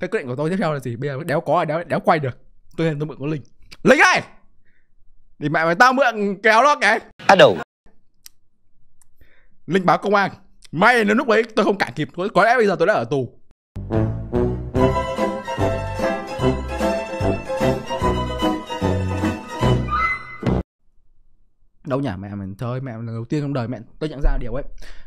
cái quyết định của tôi tiếp theo là gì bây giờ đéo có đéo đéo quay được tôi nên tôi mượn có linh linh ơi thì mẹ mày tao mượn kéo nó cái á đầu linh báo công an may là lúc ấy tôi không cản kịp có lẽ bây giờ tôi đã ở tù đâu nhỉ mẹ mình thôi mẹ lần đầu tiên trong đời mẹ tôi nhận ra điều ấy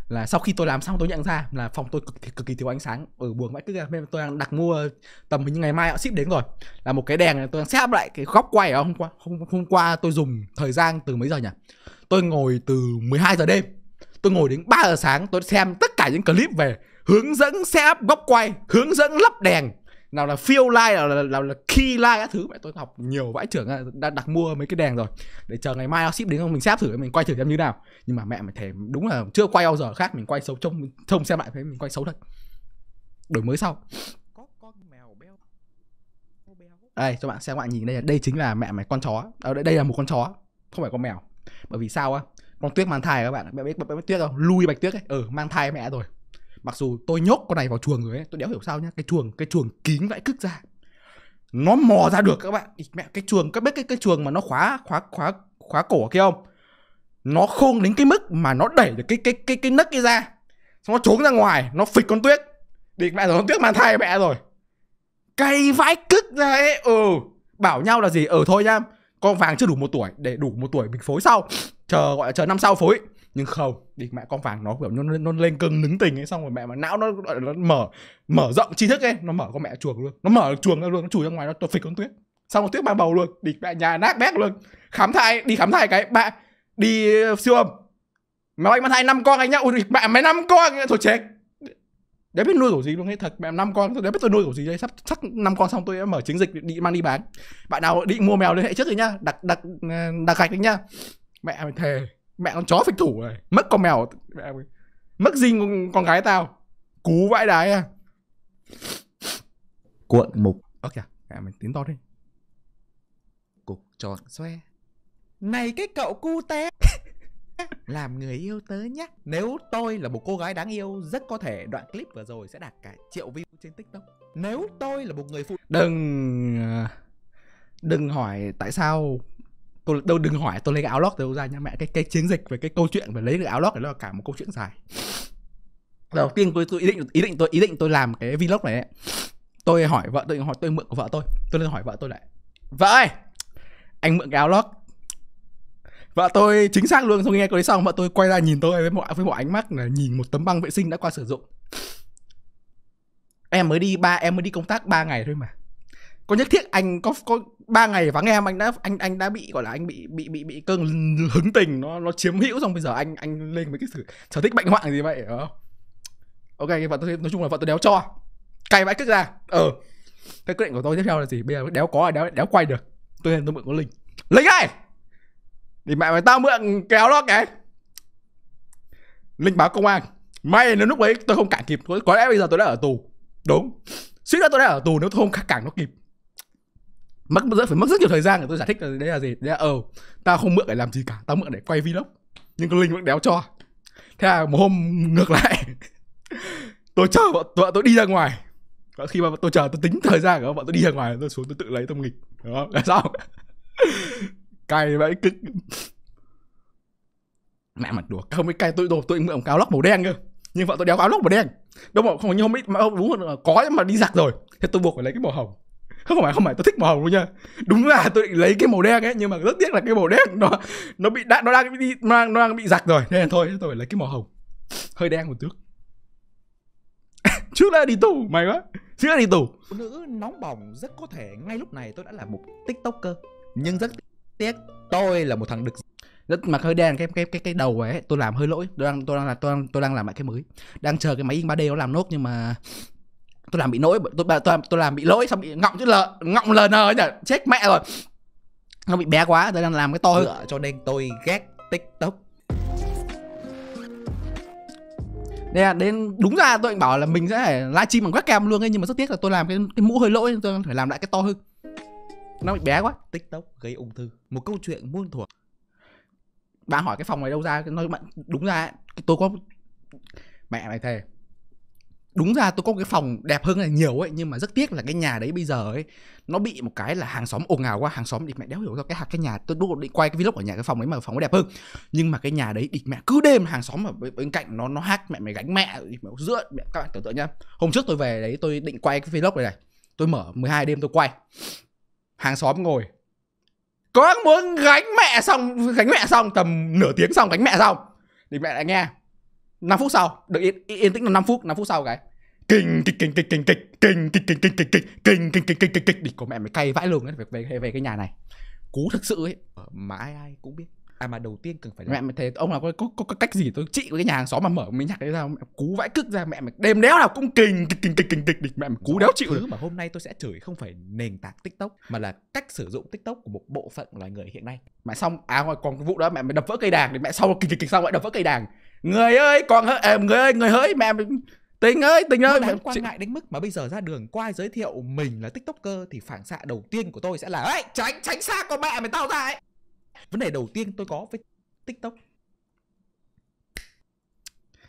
là sau khi tôi làm xong tôi nhận ra là phòng tôi cực kỳ cực kỳ thiếu ánh sáng ở ừ, buồng vãi cứ là tôi đang đặt mua tầm hình ngày mai họ ship đến rồi là một cái đèn tôi đang xếp lại cái góc quay ở hôm qua hôm, hôm qua tôi dùng thời gian từ mấy giờ nhỉ tôi ngồi từ 12 giờ đêm tôi ngồi đến 3 giờ sáng tôi xem tất cả những clip về hướng dẫn setup góc quay hướng dẫn lắp đèn nào là phiêu like nào là, nào là key like các thứ mẹ tôi học nhiều vãi trưởng đã đặt mua mấy cái đèn rồi để chờ ngày mai nó ship đến không mình sáp thử mình quay thử xem như nào nhưng mà mẹ mày thề đúng là chưa quay bao giờ khác mình quay xấu trông trông xem lại thấy mình quay xấu thật đổi mới sau đây cho bạn xem bạn nhìn đây đây chính là mẹ mày con chó à, đây, đây là một con chó không phải con mèo bởi vì sao á con tuyết mang thai các bạn mẹ biết, biết tuyết không lui bạch tuyết ấy ừ mang thai mẹ rồi mặc dù tôi nhốt con này vào chuồng rồi ấy tôi đéo hiểu sao nhá cái chuồng cái chuồng kín vãi cức ra nó mò ra được các bạn Ý, mẹ cái chuồng các biết cái cái chuồng mà nó khóa khóa khóa khóa cổ kia không nó khôn đến cái mức mà nó đẩy được cái cái cái cái nấc kia ra xong nó trốn ra ngoài nó phịch con tuyết địch mẹ rồi con tuyết mang thai mẹ rồi cay vãi cức ra ấy ừ bảo nhau là gì ừ thôi nhá con vàng chưa đủ một tuổi để đủ một tuổi mình phối sau chờ gọi là chờ năm sau phối nhưng không đi mẹ con vàng nó kiểu nó, nó lên cơn nứng tình ấy xong rồi mẹ mà não nó nó mở mở rộng tri thức ấy nó mở con mẹ chuồng luôn nó mở chuồng ra luôn nó chùi ra ngoài nó tuyệt phịch con tuyết xong rồi tuyết mang bầu luôn đi mẹ nhà nát bét luôn khám thai đi khám thai cái bạn đi uh, siêu âm mà anh mang thai năm con anh nhá ui mẹ mấy năm con thôi chết để biết nuôi kiểu gì luôn ấy thật mẹ năm con để biết tôi nuôi kiểu gì đây sắp sắp năm con xong tôi mở chiến dịch đi mang đi bán bạn nào định mua mèo lên hệ trước rồi nhá đặt đặt ờ, đặt gạch đấy nhá mẹ mày thề mẹ con chó phịch thủ này mất con mèo mẹ mất dinh con, con gái tao cú vãi đái à cuộn mục ok kìa mẹ mình tiến to đi cục tròn xoe này cái cậu cu té làm người yêu tớ nhé Nếu tôi là một cô gái đáng yêu Rất có thể đoạn clip vừa rồi sẽ đạt cả triệu view trên tiktok Nếu tôi là một người phụ Đừng... Ờ, đừng hỏi tại sao tôi đâu đừng hỏi tôi lấy cái áo lót từ đâu ra nha mẹ cái cái chiến dịch về cái câu chuyện về lấy cái áo lót này nó là cả một câu chuyện dài đầu tiên tôi, tôi ý định ý định tôi ý định tôi làm cái vlog này tôi hỏi vợ tôi hỏi tôi mượn của vợ tôi tôi lên hỏi vợ tôi lại vợ ơi anh mượn cái áo lót vợ tôi chính xác luôn xong nghe câu đấy xong vợ tôi quay ra nhìn tôi với một với một ánh mắt là nhìn một tấm băng vệ sinh đã qua sử dụng em mới đi ba em mới đi công tác 3 ngày thôi mà có nhất thiết anh có có ba ngày vắng em anh đã anh anh đã bị gọi là anh bị bị bị bị cơn hứng tình nó nó chiếm hữu xong bây giờ anh anh lên mấy cái sự sở thích bệnh hoạn gì vậy không? ok và tôi nói chung là vợ tôi đéo cho cày vãi cứt ra ờ ừ. cái quyết định của tôi tiếp theo là gì bây giờ đéo có đéo đéo quay được tôi nên tôi mượn có linh linh ơi thì mẹ mày tao mượn kéo nó cái linh báo công an may là lúc đấy tôi không cản kịp có lẽ bây giờ tôi đã ở tù đúng suýt nữa tôi đã ở tù nếu tôi không cản nó kịp mất rất phải mất rất nhiều thời gian để tôi giải thích là đấy là gì đấy là ờ tao không mượn để làm gì cả tao mượn để quay vlog nhưng con linh vẫn đéo cho thế là một hôm ngược lại tôi chờ bọn vợ tôi đi ra ngoài và khi mà tôi chờ tôi tính thời gian của bọn tôi đi ra ngoài tôi xuống tôi tự lấy tâm nghịch đó là sao cay vậy cực mẹ mặt đùa không biết cay tôi đồ tôi mượn áo lóc màu đen cơ nhưng vợ tôi đéo áo lóc màu đen đúng không không như hôm ấy mà không đúng rồi có nhưng mà đi giặc rồi thế tôi buộc phải lấy cái màu hồng không phải không phải tôi thích màu hồng luôn nha đúng là tôi định lấy cái màu đen ấy nhưng mà rất tiếc là cái màu đen nó nó bị đã nó đang bị mang nó đang bị giặc rồi nên thôi tôi phải lấy cái màu hồng hơi đen một chút trước đã đi tù mày quá trước đã đi tù nữ nóng bỏng rất có thể ngay lúc này tôi đã là một tiktoker nhưng rất tiếc tôi là một thằng được rất mặc hơi đen cái cái cái cái đầu ấy tôi làm hơi lỗi tôi đang tôi đang là tôi đang tôi đang làm lại cái mới đang chờ cái máy in 3D nó làm nốt nhưng mà tôi làm bị lỗi tôi tôi tôi làm bị lỗi xong bị ngọng chứ l ngọng lờ nờ nhỉ chết mẹ rồi nó bị bé quá tôi đang làm cái to hơn cho nên tôi ghét tiktok Nên là đến đúng ra tôi bảo là mình sẽ phải livestream bằng webcam luôn ấy nhưng mà rất tiếc là tôi làm cái cái mũ hơi lỗi tôi phải làm lại cái to hơn. Nó bị bé quá. TikTok gây ung thư. Một câu chuyện muôn thuở. Bạn hỏi cái phòng này đâu ra, nó đúng ra tôi có mẹ mày thề đúng ra tôi có cái phòng đẹp hơn là nhiều ấy nhưng mà rất tiếc là cái nhà đấy bây giờ ấy nó bị một cái là hàng xóm ồn ào quá hàng xóm địch mẹ đéo hiểu sao cái cái nhà tôi đốt định quay cái vlog ở nhà cái phòng đấy mà phòng nó đẹp hơn nhưng mà cái nhà đấy địch mẹ cứ đêm hàng xóm ở bên cạnh nó nó hát mẹ mày gánh mẹ mẹ giữa mẹ các bạn tưởng tượng nhá hôm trước tôi về đấy tôi định quay cái vlog này này tôi mở 12 đêm tôi quay hàng xóm ngồi có muốn gánh mẹ xong gánh mẹ xong tầm nửa tiếng xong gánh mẹ xong địch mẹ lại nghe 5 phút sau được yên, yên tĩnh là 5 phút 5 phút sau cái kinh kịch kinh kịch kinh kịch kinh kịch kinh kịch kinh kịch kinh kịch kinh kịch kinh kịch đi của mẹ mày cay vãi luôn ấy về về về cái nhà này cú thực sự ấy mà ai ai cũng biết à mà đầu tiên cần phải mẹ mày thế ông là có, có, có cách gì tôi trị cái nhà hàng xóm mà mở mình nhạc đấy ra mẹ cú vãi cức ra mẹ mày đêm đéo nào cũng kình kình kình kình kình kịch mẹ mày cú đéo chịu thứ mà hôm nay tôi sẽ chửi không phải nền tảng tiktok mà là cách sử dụng tiktok của một bộ phận loài người hiện nay mẹ xong à còn cái vụ đó mẹ mày đập vỡ cây đàn thì mẹ sau kình kình kình xong lại đập vỡ cây đàn người ơi còn hỡi à, người ơi người hỡi mẹ tình ơi tình ơi đáng quan ngại đến mức mà bây giờ ra đường qua giới thiệu mình là tiktoker thì phản xạ đầu tiên của tôi sẽ là ấy tránh tránh xa con mẹ mày tao ra ấy vấn đề đầu tiên tôi có với tiktok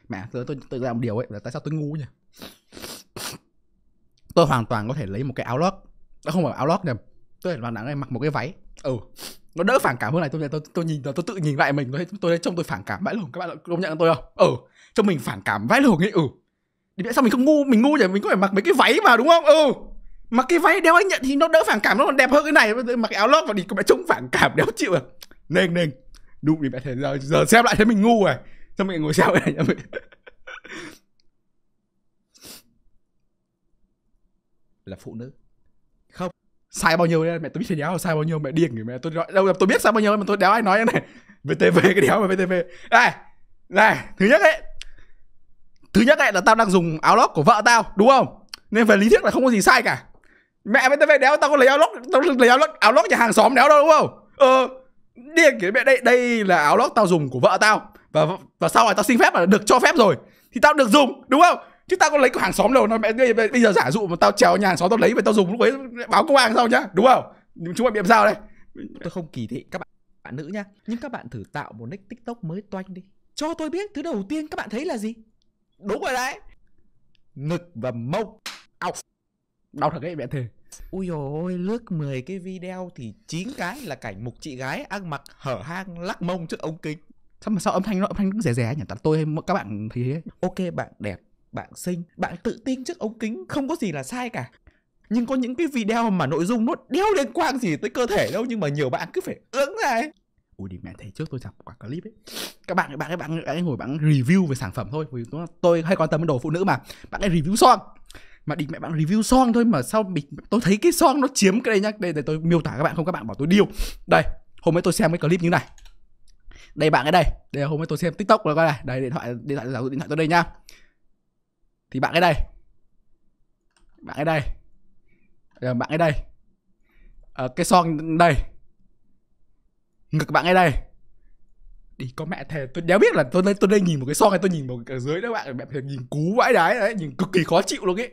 mẹ tôi tôi tự làm điều ấy là tại sao tôi ngu nhỉ tôi hoàn toàn có thể lấy một cái áo lót không phải áo lót nhầm tôi hoàn toàn mặc một cái váy ừ nó đỡ phản cảm hơn này tôi tôi tôi nhìn tôi, tôi tự nhìn lại mình tôi tôi trông tôi phản cảm vãi lùng các bạn công nhận tôi không ừ trông mình phản cảm vãi lùng ấy ừ đi tại sao mình không ngu mình ngu nhỉ mình có phải mặc mấy cái váy mà đúng không ừ mặc cái váy đeo anh nhận thì nó đỡ phản cảm nó còn đẹp hơn cái này mặc cái áo lót vào thì cũng mẹ trông phản cảm đéo chịu à nên nên đúng thì mẹ thấy giờ, giờ xem lại thấy mình ngu rồi xong mình ngồi xem lại nhá là phụ nữ sai bao nhiêu đấy mẹ tôi biết thầy đéo sai bao nhiêu mẹ điên người mẹ tôi nói đâu tôi biết sai bao nhiêu mà tôi đéo ai nói cái này vtv cái đéo mà vtv này này thứ nhất ấy thứ nhất ấy là tao đang dùng áo lót của vợ tao đúng không nên về lý thuyết là không có gì sai cả mẹ vtv đéo tao có lấy áo lót tao lấy áo lót áo lót nhà hàng xóm đéo đâu đúng không ờ điên kiểu mẹ đây đây là áo lót tao dùng của vợ tao và và sau này tao xin phép là được cho phép rồi thì tao được dùng đúng không chứ tao có lấy của hàng xóm đâu nó mẹ ngươi bây giờ giả dụ mà tao trèo nhà hàng xóm tao lấy về tao dùng lúc ấy báo công an sao nhá đúng không chúng mày bị làm sao đây tôi không kỳ thị các bạn bạn nữ nhá nhưng các bạn thử tạo một nick tiktok mới toanh đi cho tôi biết thứ đầu tiên các bạn thấy là gì đúng rồi đấy ngực và mông Ow. đau thật đấy mẹ thề Ui dồi ôi, lướt 10 cái video thì chín cái là cảnh một chị gái ăn mặc hở hang lắc mông trước ống kính. Sao mà sao âm thanh nó âm thanh nó rẻ rẻ nhỉ? Tại tôi hay các bạn thì Ok bạn đẹp, bạn xinh bạn tự tin trước ống kính không có gì là sai cả nhưng có những cái video mà nội dung nó đeo liên quan gì tới cơ thể đâu nhưng mà nhiều bạn cứ phải ướng ra ấy ui đi mẹ thấy trước tôi chọc quả clip ấy các bạn các bạn các bạn ấy ngồi bạn review về sản phẩm thôi vì tôi hay quan tâm đến đồ phụ nữ mà bạn ấy review son mà định mẹ bạn review son thôi mà sao mình tôi thấy cái son nó chiếm cái đây nhá đây để tôi miêu tả các bạn không các bạn bảo tôi điêu đây hôm ấy tôi xem cái clip như này đây bạn ở đây đây hôm ấy tôi xem tiktok rồi coi này đây điện thoại điện thoại điện thoại tôi đây nhá thì bạn ấy đây bạn ấy đây bạn ấy đây à, cái son đây ngực bạn ấy đây đi có mẹ thề tôi đéo biết là tôi đây tôi đây nhìn một cái son này tôi nhìn một cái ở dưới đó bạn mẹ thề nhìn cú vãi đái đấy nhìn cực kỳ khó chịu luôn ấy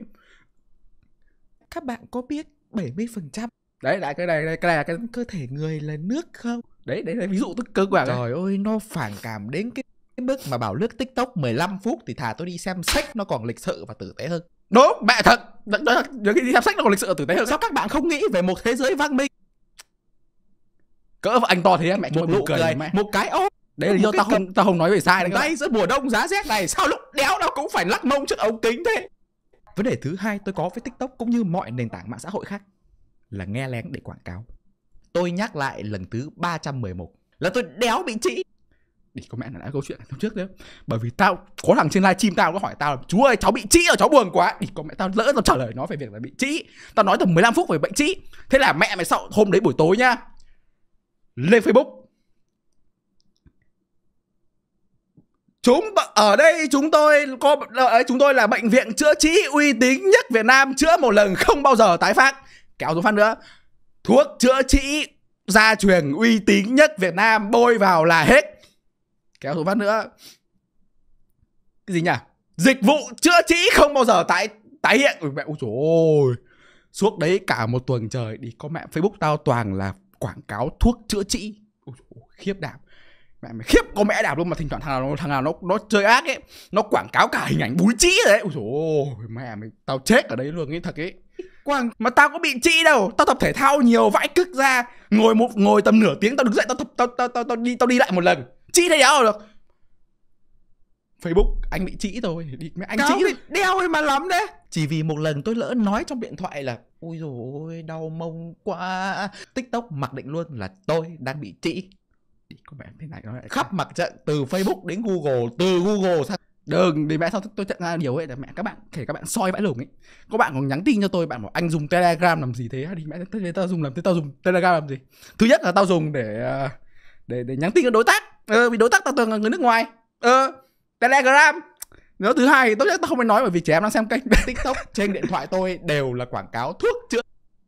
các bạn có biết 70% đấy lại cái này đây, cái này là cái cơ thể người là nước không đấy đấy là ví dụ tức cơ quả trời ơi nó phản cảm đến cái cái bức mà bảo lướt tiktok 15 phút thì thà tôi đi xem sách nó còn lịch sự và tử tế hơn đúng mẹ thật đó cái đi xem sách nó còn lịch sự và tử tế hơn sao các bạn không nghĩ về một thế giới văn minh cỡ anh to thế mẹ một nụ cười, cười mẹ. một cái ốp đấy là do tao không tao không nói về sai đấy tay giữa mùa đông giá rét này sao lúc đéo đâu cũng phải lắc mông trước ống kính thế vấn đề thứ hai tôi có với tiktok cũng như mọi nền tảng mạng xã hội khác là nghe lén để quảng cáo tôi nhắc lại lần thứ 311 là tôi đéo bị trĩ thì có mẹ nó đã câu chuyện năm trước đấy bởi vì tao có thằng trên livestream tao có hỏi tao là chú ơi cháu bị trĩ ở cháu buồn quá thì có mẹ tao lỡ tao trả lời nó về việc là bị trĩ tao nói tầm 15 phút về bệnh trĩ thế là mẹ mày sau hôm đấy buổi tối nhá lên facebook chúng ở đây chúng tôi có ờ, ấy chúng tôi là bệnh viện chữa trị uy tín nhất Việt Nam chữa một lần không bao giờ tái phát kéo xuống phát nữa thuốc chữa trị gia truyền uy tín nhất Việt Nam bôi vào là hết kéo tôi phát nữa cái gì nhỉ dịch vụ chữa trị không bao giờ tái tái hiện ôi mẹ ôi trời ơi suốt đấy cả một tuần trời đi có mẹ facebook tao toàn là quảng cáo thuốc chữa trị ôi trời, khiếp đảm mẹ mày khiếp có mẹ đạp luôn mà thỉnh thoảng thằng nào thằng nào nó nó chơi ác ấy nó quảng cáo cả hình ảnh búi trĩ đấy ôi trời mẹ mày tao chết ở đấy luôn ấy thật ấy quảng mà tao có bị trĩ đâu tao tập thể thao nhiều vãi cứt ra ngồi một ngồi tầm nửa tiếng tao đứng dậy tao tao tao tao, tao đi tao đi lại một lần Chị thấy áo được Facebook anh bị chỉ rồi đi mẹ anh Cáo chỉ đeo mà lắm đấy chỉ vì một lần tôi lỡ nói trong điện thoại là ui rồi đau mông quá tiktok mặc định luôn là tôi đang bị chỉ đi có mẹ thế này nó lại khắp dạ. mặt trận từ facebook đến google từ google sang đừng để mẹ sao tôi chặn ra nhiều ấy là mẹ các bạn kể các bạn soi vãi lủng ấy có bạn còn nhắn tin cho tôi bạn bảo anh dùng telegram làm gì thế đi mẹ thế tao dùng làm thế tao dùng telegram làm gì thứ nhất là tao dùng để ờ, để để nhắn tin cho đối tác ờ, vì đối tác tao tưởng là người nước ngoài ờ, telegram nếu thứ hai thì tốt nhất tao không phải nói bởi vì trẻ em đang xem kênh tiktok trên điện thoại tôi đều là quảng cáo thuốc chữa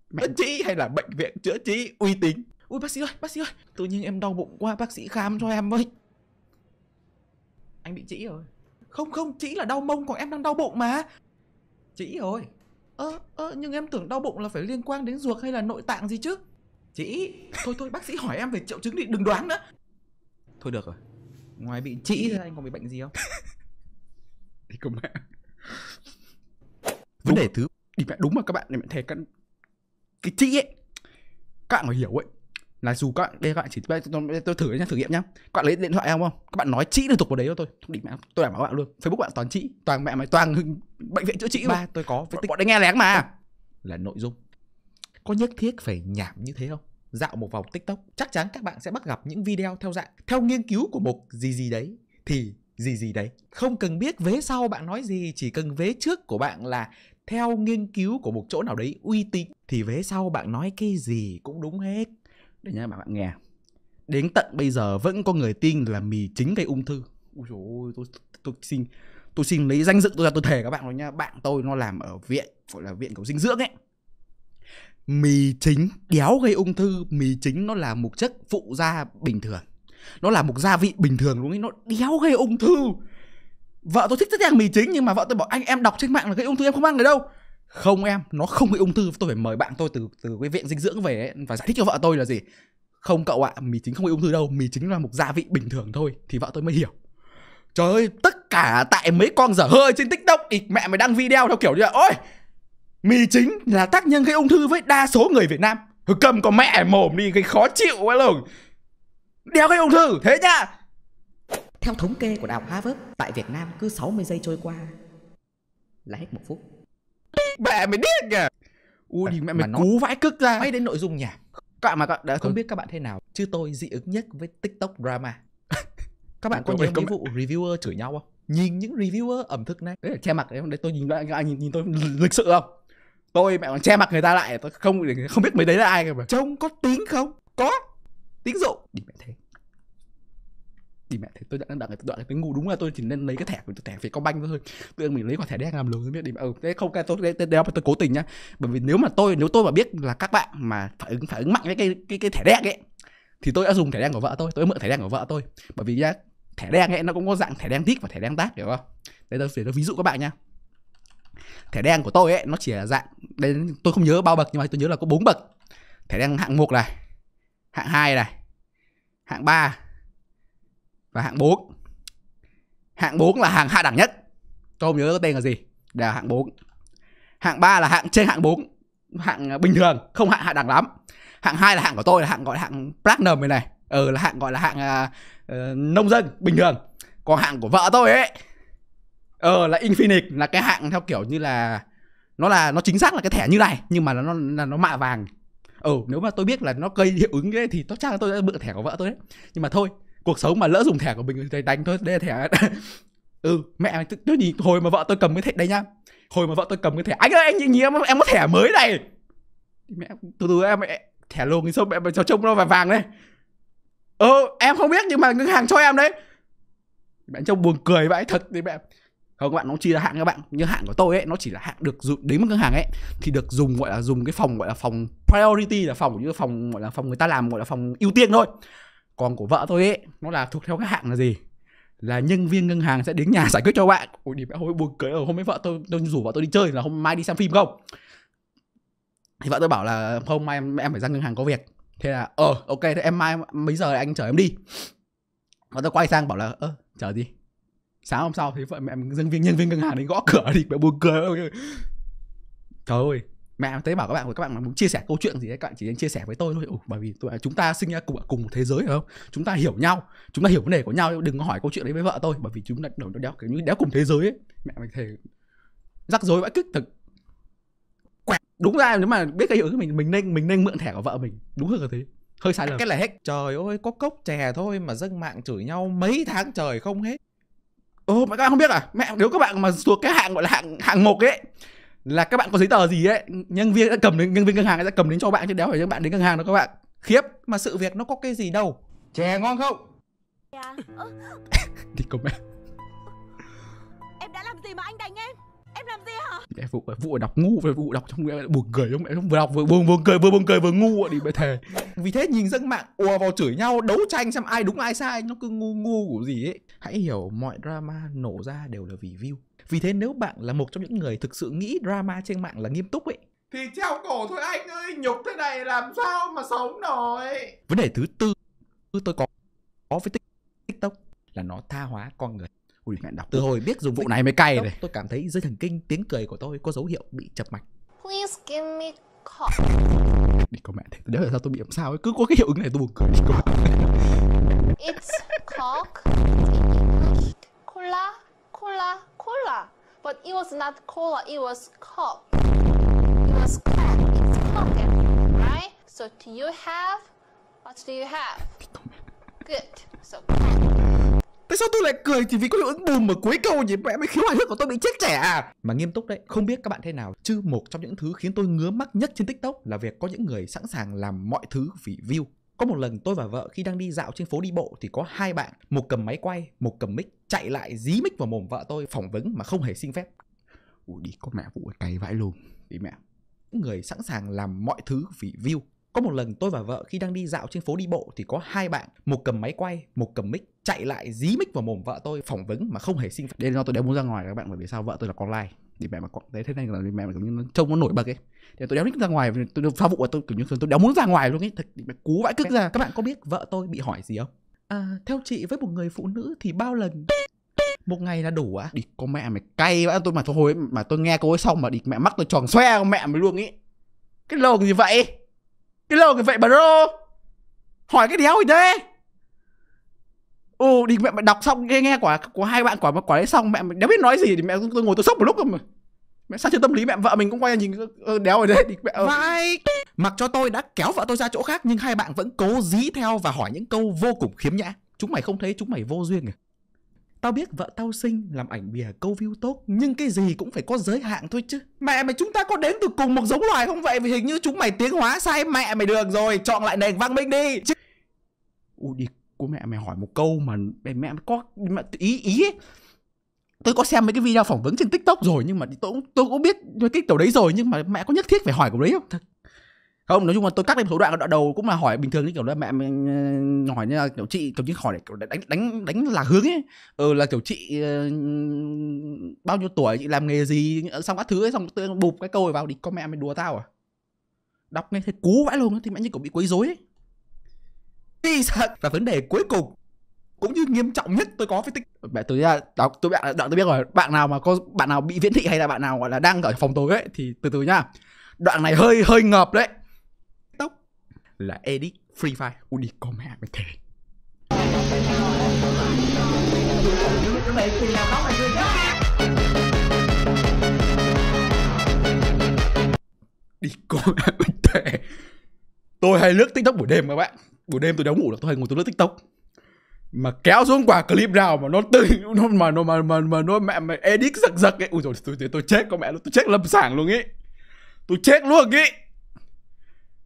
miễn trí hay là bệnh viện chữa trí uy tín ui bác sĩ ơi bác sĩ ơi tự nhiên em đau bụng quá bác sĩ khám cho em với anh bị trĩ rồi không không trĩ là đau mông còn em đang đau bụng mà trĩ rồi ơ ơ nhưng em tưởng đau bụng là phải liên quan đến ruột hay là nội tạng gì chứ trĩ thôi thôi bác sĩ hỏi em về triệu chứng thì đừng đoán nữa thôi được rồi ngoài bị trĩ ra anh còn bị bệnh gì không thì công mẹ vấn đề thứ thì mẹ đúng mà các bạn này mẹ thề căn cái trĩ ấy các bạn phải hiểu ấy là dù các bạn đây các bạn chỉ tôi, tôi thử nhá thử nghiệm nhá các bạn lấy điện thoại em không các bạn nói trĩ liên tục vào đấy cho tôi không mẹ tôi đảm bảo bạn luôn facebook bạn toàn trĩ toàn mẹ mày toàn bệnh viện chữa trĩ ba tôi có phải bọn, bọn đấy nghe lén mà là nội dung có nhất thiết phải nhảm như thế không dạo một vòng tiktok chắc chắn các bạn sẽ bắt gặp những video theo dạng theo nghiên cứu của một gì gì đấy thì gì gì đấy không cần biết vế sau bạn nói gì chỉ cần vế trước của bạn là theo nghiên cứu của một chỗ nào đấy uy tín thì vế sau bạn nói cái gì cũng đúng hết để nhá bạn bạn nghe đến tận bây giờ vẫn có người tin là mì chính gây ung thư ôi trời ơi tôi, tôi xin tôi xin lấy danh dự tôi ra tôi thề các bạn rồi nha bạn tôi nó làm ở viện gọi là viện cầu dinh dưỡng ấy mì chính đéo gây ung thư mì chính nó là một chất phụ gia bình thường nó là một gia vị bình thường đúng không nó đéo gây ung thư vợ tôi thích rất ăn mì chính nhưng mà vợ tôi bảo anh em đọc trên mạng là gây ung thư em không ăn được đâu không em nó không gây ung thư tôi phải mời bạn tôi từ từ cái viện dinh dưỡng về ấy, và giải thích cho vợ tôi là gì không cậu ạ à, mì chính không gây ung thư đâu mì chính là một gia vị bình thường thôi thì vợ tôi mới hiểu trời ơi tất cả tại mấy con dở hơi trên tiktok thì mẹ mày đăng video theo kiểu như là ôi mì chính là tác nhân gây ung thư với đa số người Việt Nam cầm có mẹ mồm đi cái khó chịu quá rồi đeo gây ung thư thế nha. theo thống kê của Đào học Harvard tại Việt Nam cứ 60 giây trôi qua là hết một phút mẹ mày điên nhỉ ui đi mẹ mày mà cú vãi cức ra quay đến nội dung nhỉ các mà các đã không ừ. biết các bạn thế nào chứ tôi dị ứng nhất với tiktok drama các bạn có nhớ mấy vụ reviewer chửi nhau không nhìn những reviewer ẩm thực này đấy là che mặt đấy, đấy tôi nhìn lại nhìn, nhìn tôi lịch sự không tôi mẹ còn che mặt người ta lại tôi không không biết mấy đấy là ai cả mà trông có tiếng không có tiếng dụ đi mẹ thế thì mẹ thấy tôi đã đặng cái đoạn cái ngu đúng là tôi chỉ nên lấy cái thẻ của thẻ về công banh thôi tự mình lấy quả thẻ đen làm lớn biết đi ừ thế không cái tôi đấy đó tôi cố tình nhá bởi vì nếu mà tôi nếu tôi mà biết là các bạn mà phản ứng phản ứng mạnh với cái cái cái thẻ đen ấy thì tôi đã dùng thẻ đen của vợ tôi tôi mượn thẻ đen của vợ tôi bởi vì nhá thẻ đen ấy nó cũng có dạng thẻ đen tích và thẻ đen tác hiểu không đây tôi sẽ ví dụ các bạn nhá thẻ đen của tôi ấy nó chỉ là dạng đây tôi không nhớ bao bậc nhưng mà tôi nhớ là có bốn bậc thẻ đen hạng một này hạng hai này hạng ba và hạng bốn hạng bốn là hàng hạ đẳng nhất tôi không nhớ cái tên là gì là hạng bốn hạng ba là hạng trên hạng bốn hạng à, bình thường không hạng hạ đẳng lắm hạng hai là hạng của tôi là hạng gọi là hạng platinum này này ừ, là hạng gọi là hạng uh, nông dân bình thường còn hạng của vợ tôi ấy ờ là infinite là cái hạng theo kiểu như là nó là nó chính xác là cái thẻ như này nhưng mà nó là nó mạ vàng ừ nếu mà tôi biết là nó gây hiệu ứng đấy thì tốt chắc là tôi đã mượn thẻ của vợ tôi đấy nhưng mà thôi cuộc sống mà lỡ dùng thẻ của mình thì đánh thôi đây là thẻ ừ mẹ tôi nhìn hồi mà vợ tôi cầm cái thẻ đấy nhá hồi mà vợ tôi cầm cái thẻ anh ơi anh nhìn, em em có thẻ mới này mẹ từ từ em thẻ lồn thì sao mẹ cho trông nó vàng vàng đấy ừ ờ, em không biết nhưng mà ngân hàng cho em đấy mẹ trông buồn cười vậy thật thì mẹ không các bạn nó chia là hạng các bạn như hạng của tôi ấy nó chỉ là hạng được dùng đến một ngân hàng ấy thì được dùng gọi là dùng cái phòng gọi là phòng priority là phòng như phòng gọi là phòng người ta làm gọi là phòng ưu tiên thôi còn của vợ tôi ấy nó là thuộc theo cái hạng là gì là nhân viên ngân hàng sẽ đến nhà giải quyết cho bạn ôi đi mẹ hồi buồn cười ở ờ, hôm ấy vợ tôi tôi rủ vợ tôi đi chơi là hôm mai đi xem phim không thì vợ tôi bảo là hôm mai em, em phải ra ngân hàng có việc thế là ờ ok thế em mai mấy giờ anh chở em đi và tôi quay sang bảo là ờ, chờ gì sáng hôm sau thì vợ mẹ nhân viên nhân viên ngân hàng đến gõ cửa thì mẹ buồn cười trời ơi mẹ thấy bảo các bạn các bạn muốn chia sẻ câu chuyện gì đấy các bạn chỉ nên chia sẻ với tôi thôi ừ, bởi vì tôi, chúng ta sinh ra cùng cùng một thế giới phải không chúng ta hiểu nhau chúng ta hiểu vấn đề của nhau đừng có hỏi câu chuyện đấy với vợ tôi bởi vì chúng ta đéo đéo kiểu như đéo cùng thế giới ấy. mẹ mình thề rắc rối vãi kích thực quẹt đúng ra nếu mà biết cái hiệu ứng mình mình nên mình nên mượn thẻ của vợ mình đúng hơn là thế hơi sai lầm cái là hết trời ơi có cốc chè thôi mà dân mạng chửi nhau mấy tháng trời không hết Ồ, oh, mà các bạn không biết à? Mẹ, nếu các bạn mà thuộc cái hạng gọi là hạng hạng một ấy là các bạn có giấy tờ gì ấy, nhân viên đã cầm đến nhân viên ngân hàng đã cầm đến cho bạn chứ đéo phải các bạn đến ngân hàng đâu các bạn. Khiếp, mà sự việc nó có cái gì đâu. Chè ngon không? Dạ. Đi comment. Em đã làm gì mà anh Mẹ vụ vụ đọc ngu về vụ đọc trong mẹ buồn cười không mẹ không vừa đọc vừa buồn buồn cười vừa buồn cười vừa ngu đi mẹ thề. Vì thế nhìn dân mạng ùa vào chửi nhau, đấu tranh xem ai đúng ai sai, nó cứ ngu ngu của gì ấy. Hãy hiểu mọi drama nổ ra đều là vì view. Vì thế nếu bạn là một trong những người thực sự nghĩ drama trên mạng là nghiêm túc ấy thì treo cổ thôi anh ơi, nhục thế này làm sao mà sống nổi. Vấn đề thứ tư tôi có có với TikTok là nó tha hóa con người ui mẹ đọc từ hồi biết dùng vụ này mới cay này tôi cảm thấy dây thần kinh tiếng cười của tôi có dấu hiệu bị chập mạch please give me call đi có mẹ thế đấy là sao tôi bị làm sao ấy cứ có cái hiệu ứng này tôi buồn cười có it's cock cola cola cola but it was not cola it was cock it was cock it's cock right so do you have what do you have good so cock Tại sao tôi lại cười chỉ vì có hiệu ứng bùm ở cuối câu nhỉ? Mẹ mới khiến hài hước của tôi bị chết trẻ à? Mà nghiêm túc đấy, không biết các bạn thế nào, chứ một trong những thứ khiến tôi ngứa mắt nhất trên TikTok là việc có những người sẵn sàng làm mọi thứ vì view. Có một lần tôi và vợ khi đang đi dạo trên phố đi bộ thì có hai bạn, một cầm máy quay, một cầm mic, chạy lại dí mic vào mồm vợ tôi phỏng vấn mà không hề xin phép. Ui đi có mẹ vụ cay vãi luôn. Đi mẹ. Người sẵn sàng làm mọi thứ vì view. Có một lần tôi và vợ khi đang đi dạo trên phố đi bộ thì có hai bạn, một cầm máy quay, một cầm mic chạy lại dí mic vào mồm vợ tôi phỏng vấn mà không hề xin phép. nên là do tôi đeo muốn ra ngoài các bạn bởi vì sao vợ tôi là con lai thì mẹ mà con đấy thế này là mẹ mà kiểu như nó trông nó nổi bật ấy thì tôi đeo mic ra ngoài tôi phá vụ tôi kiểu như tôi đeo muốn ra ngoài luôn ấy thật mẹ cú vãi cứt ra các bạn có biết vợ tôi bị hỏi gì không à, theo chị với một người phụ nữ thì bao lần một ngày là đủ á à? đi con mẹ mày cay vãi tôi mà thôi mà tôi nghe cô ấy xong mà đi mẹ mắc tôi tròn xoe con mẹ mày luôn ấy cái lồng gì vậy cái lồng vậy bro Hỏi cái đéo gì thế Ừ đi mẹ mày đọc xong nghe nghe quả của hai bạn quả mà quả đấy xong mẹ mày đéo biết nói gì thì mẹ tôi ngồi tôi sốc một lúc mà mẹ sao chưa tâm lý mẹ vợ mình cũng quay nhìn đéo ở đây thì mẹ ơi. Vai. Mặc cho tôi đã kéo vợ tôi ra chỗ khác nhưng hai bạn vẫn cố dí theo và hỏi những câu vô cùng khiếm nhã. Chúng mày không thấy chúng mày vô duyên à? Tao biết vợ tao sinh làm ảnh bìa câu view tốt Nhưng cái gì cũng phải có giới hạn thôi chứ Mẹ mày chúng ta có đến từ cùng một giống loài không vậy Vì hình như chúng mày tiến hóa sai mẹ mày được rồi Chọn lại nền văn minh đi chứ... Ui đi của mẹ mày hỏi một câu mà mẹ mẹ có mẹ, ý ý ấy. Tôi có xem mấy cái video phỏng vấn trên TikTok rồi nhưng mà tôi tôi cũng biết cái kiểu đấy rồi nhưng mà mẹ có nhất thiết phải hỏi cậu đấy không? Thật không nói chung là tôi cắt lên số đoạn đoạn đầu cũng là hỏi bình thường như kiểu là mẹ mình ờ, hỏi như là kiểu chị kiểu như hỏi kiểu đánh đánh đánh là hướng ấy ờ là kiểu chị uh, bao nhiêu tuổi chị làm nghề gì xong các thứ ấy xong tôi bụp cái câu vào đi con mẹ mày đùa tao à đọc nghe thấy cú vãi luôn thì mẹ như kiểu bị quấy rối ấy đi sợ là vấn đề cuối cùng cũng như nghiêm trọng nhất tôi có phải tích mẹ tôi là đọc tôi bạn đoạn tôi biết rồi bạn nào mà có bạn nào bị viễn thị hay là bạn nào gọi là đang ở phòng tối ấy thì từ từ nhá đoạn này hơi hơi ngợp đấy là edit free file u đi con mẹ mày thề đi con mẹ mày thề tôi hay lướt tiktok buổi đêm các bạn buổi đêm tôi đéo ngủ được tôi hay ngồi tôi lướt tiktok mà kéo xuống quả clip nào mà nó tư nó mà nó mà mà, mà nó mẹ mày edit giật giật ấy ui rồi tôi, tôi, tôi chết con mẹ nó tôi chết lâm sàng luôn ý tôi chết luôn ý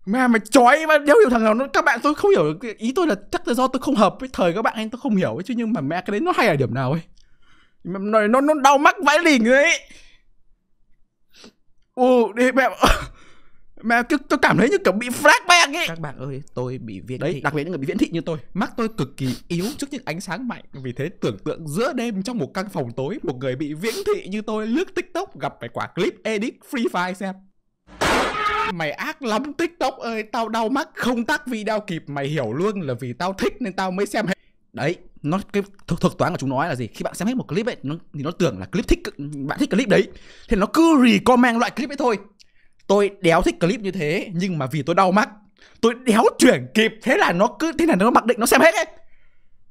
mà mà chói mà đéo hiểu thằng nào nó các bạn tôi không hiểu ý tôi là chắc là do tôi không hợp với thời các bạn anh tôi không hiểu ấy chứ nhưng mà mẹ cái đấy nó hay ở điểm nào ấy nó nó, nó đau mắt vãi lình ấy ồ đi mẹ mẹ cứ tôi cảm thấy như kiểu bị flashback ấy các bạn ơi tôi bị viễn đấy thị. đặc biệt những người bị viễn thị như tôi mắt tôi cực kỳ yếu trước những ánh sáng mạnh vì thế tưởng tượng giữa đêm trong một căn phòng tối một người bị viễn thị như tôi lướt tiktok gặp phải quả clip edit free fire xem Mày ác lắm TikTok ơi, tao đau mắt không tắt video kịp, mày hiểu luôn là vì tao thích nên tao mới xem hết. Đấy, nó cái thuật, thuật toán của chúng nói là gì? Khi bạn xem hết một clip ấy, nó thì nó tưởng là clip thích bạn thích clip đấy. thì nó cứ recommend loại clip ấy thôi. Tôi đéo thích clip như thế, nhưng mà vì tôi đau mắt, tôi đéo chuyển kịp, thế là nó cứ thế là nó mặc định nó xem hết ấy.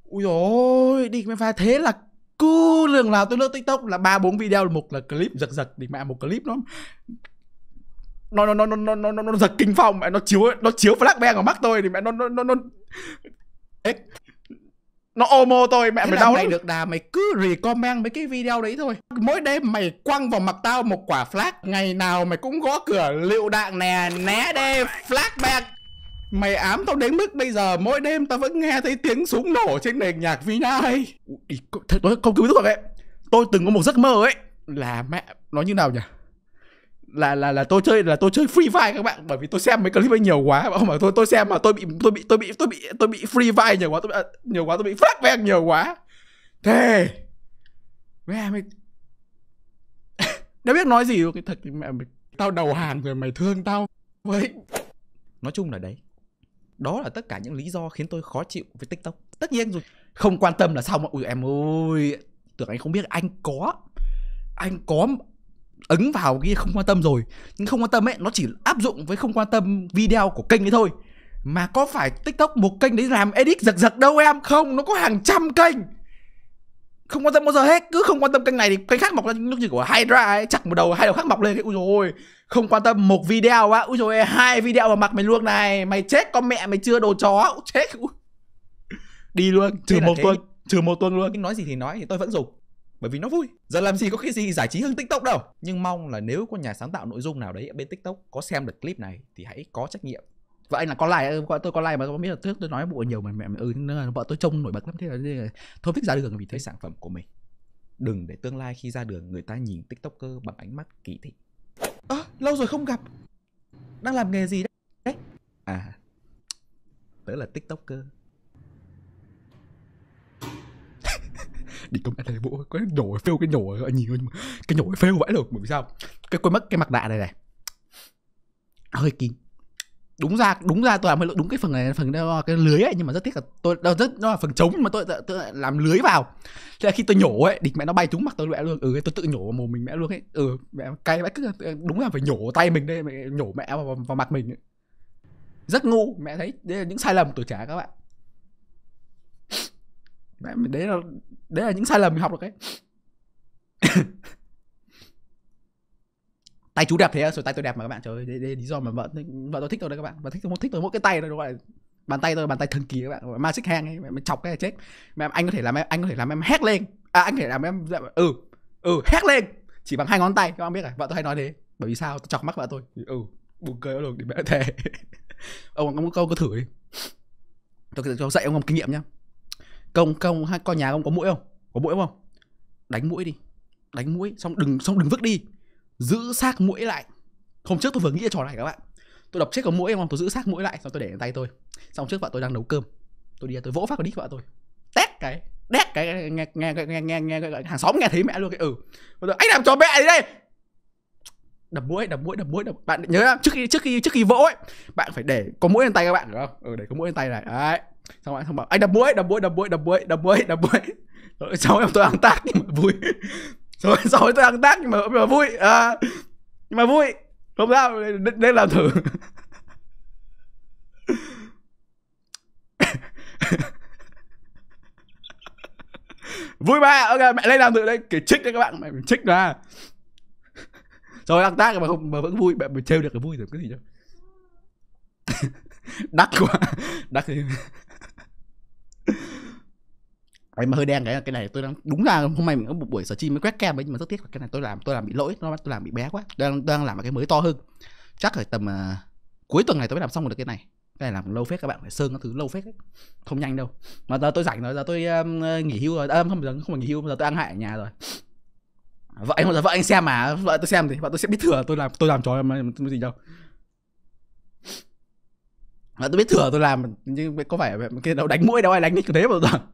Ui rồi đi mẹ pha thế là cứ lường nào tôi lướt tiktok là ba bốn video một là clip giật giật thì mẹ một clip nó nó nó nó nó nó nó nó, giật kinh phòng mẹ nó chiếu nó chiếu flashbang vào mắt tôi thì mẹ nó nó nó nó nó ô tôi mẹ Thế mày đau mày lắm. được đà mày cứ comment mấy cái video đấy thôi mỗi đêm mày quăng vào mặt tao một quả flash ngày nào mày cũng gõ cửa lựu đạn nè né đê flash bạc mày ám tao đến mức bây giờ mỗi đêm tao vẫn nghe thấy tiếng súng nổ trên nền nhạc vi ấy tôi không cứu được rồi ấy tôi từng có một giấc mơ ấy là mẹ nó như nào nhỉ là là là tôi chơi là tôi chơi free fire các bạn bởi vì tôi xem mấy clip ấy nhiều quá không mà tôi tôi xem mà tôi bị tôi bị tôi bị tôi bị tôi bị free fire nhiều quá tôi bị, à, nhiều quá tôi bị phát bang nhiều quá thế mẹ mày đã biết nói gì cái thật thì mẹ mày tao đầu hàng rồi mày thương tao với nói chung là đấy đó là tất cả những lý do khiến tôi khó chịu với tiktok tất nhiên rồi không quan tâm là sao mà ui em ơi tưởng anh không biết anh có anh có ấn vào cái không quan tâm rồi nhưng không quan tâm ấy nó chỉ áp dụng với không quan tâm video của kênh ấy thôi mà có phải tiktok một kênh đấy làm edit giật giật đâu em không nó có hàng trăm kênh không quan tâm bao giờ hết cứ không quan tâm kênh này thì kênh khác mọc lên lúc gì của hydra ấy chặt một đầu hai đầu khác mọc lên ui rồi không quan tâm một video á ui rồi hai video mà mặt mày luôn này mày chết con mẹ mày chưa đồ chó chết đi luôn trừ một tuần trừ một tuần luôn nói gì thì nói thì tôi vẫn dùng bởi vì nó vui giờ làm gì có cái gì giải trí hơn tiktok đâu nhưng mong là nếu có nhà sáng tạo nội dung nào đấy ở bên tiktok có xem được clip này thì hãy có trách nhiệm vợ anh là có like à? vợ tôi có like mà tôi biết là trước tôi nói bộ nhiều mà mẹ ừ là vợ tôi trông nổi bật lắm thế là thôi thích ra đường vì thấy sản phẩm của mình đừng để tương lai khi ra đường người ta nhìn tiktoker bằng ánh mắt kỳ thị à, lâu rồi không gặp đang làm nghề gì đấy à tớ là tiktoker đỉnh công lại thấy bộ có nhổ phêu cái nhổ gọi nhìn nhưng mà cái nhổ phêu vãi rồi bởi vì sao cái quên mất cái mặt nạ này này hơi kín đúng ra đúng ra tôi làm hơi đúng cái phần này phần đó cái lưới ấy nhưng mà rất tiếc là tôi đó rất nó là phần trống mà tôi, tôi, tôi làm lưới vào thế là khi tôi nhổ ấy địch mẹ nó bay trúng mặt tôi mẹ luôn ừ tôi tự nhổ vào mồm mình mẹ luôn ấy ừ mẹ cay mẹ cứ ừ, đúng là phải nhổ tay mình đây mẹ nhổ mẹ vào, vào, vào mặt mình ấy. rất ngu mẹ thấy đây là những sai lầm tuổi trẻ các bạn mẹ mình đấy là đấy là những sai lầm mình học được ấy tay chú đẹp thế rồi tay tôi đẹp mà các bạn trời đấy, đấy lý do mà vợ vợ tôi thích tôi đấy các bạn vợ thích tôi thích tôi mỗi cái tay đó gọi bàn tay tôi bàn tay thần kỳ các bạn magic hang ấy mẹ chọc cái chết mẹ anh có thể làm em anh có thể làm em hét lên à anh có thể làm em dạ, ừ ừ hét lên chỉ bằng hai ngón tay các bạn biết rồi à, vợ tôi hay nói thế bởi vì sao tôi chọc mắt vợ tôi ừ buồn cười luôn thì mẹ thề ông có ông câu cứ thử đi tôi cho dạy ông ông kinh nghiệm nhá công công hai con nhà ông có mũi không có mũi không đánh mũi đi đánh mũi xong đừng xong đừng vứt đi giữ xác mũi lại hôm trước tôi vừa nghĩ trò này các bạn tôi đọc chết có mũi không tôi giữ xác mũi lại xong tôi để tay tôi xong trước vợ tôi đang nấu cơm tôi đi tôi vỗ phát vào đít vợ tôi tét cái đét cái nghe nghe nghe nghe, nghe, hàng xóm nghe thấy mẹ luôn cái ừ tôi anh làm cho mẹ gì đây đập mũi đập mũi đập mũi đập bạn nhớ không? trước khi trước khi trước khi vỗ ấy bạn phải để có mũi lên tay các bạn được không ừ để có mũi lên tay này đấy xong anh thông bảo anh đập mũi đập mũi đập mũi đập mũi đập mũi đập mũi rồi sau em tôi ăn tác nhưng mà vui rồi sau ấy tôi ăn tác nhưng mà, nhưng mà vui à, nhưng mà vui không sao nên, nên làm thử vui mà ok mẹ lên làm thử đây cái trích đấy các bạn mẹ mình trích ra rồi ăn tác mà không mà vẫn vui mẹ mình trêu được cái vui được cái gì chứ đắt quá đắt thì em mà hơi đen cái cái này tôi đang đúng là hôm nay mình có một buổi sở chi mới quét kem ấy nhưng mà rất tiếc là cái này tôi làm tôi làm bị lỗi nó tôi làm bị bé quá đang đang làm cái mới to hơn chắc phải tầm uh, cuối tuần này tôi mới làm xong được cái này cái này làm lâu phết các bạn phải sơn các thứ lâu phết ấy. không nhanh đâu mà giờ tôi rảnh rồi giờ tôi um, nghỉ hưu rồi à, không giờ không phải nghỉ hưu giờ tôi ăn hại ở nhà rồi vợ anh giờ vợ anh xem mà vợ tôi xem thì vợ tôi sẽ biết thừa tôi làm tôi làm trò mà gì đâu mà tôi biết thừa tôi làm nhưng có phải cái đâu đánh mũi đâu ai đánh như thế mà toàn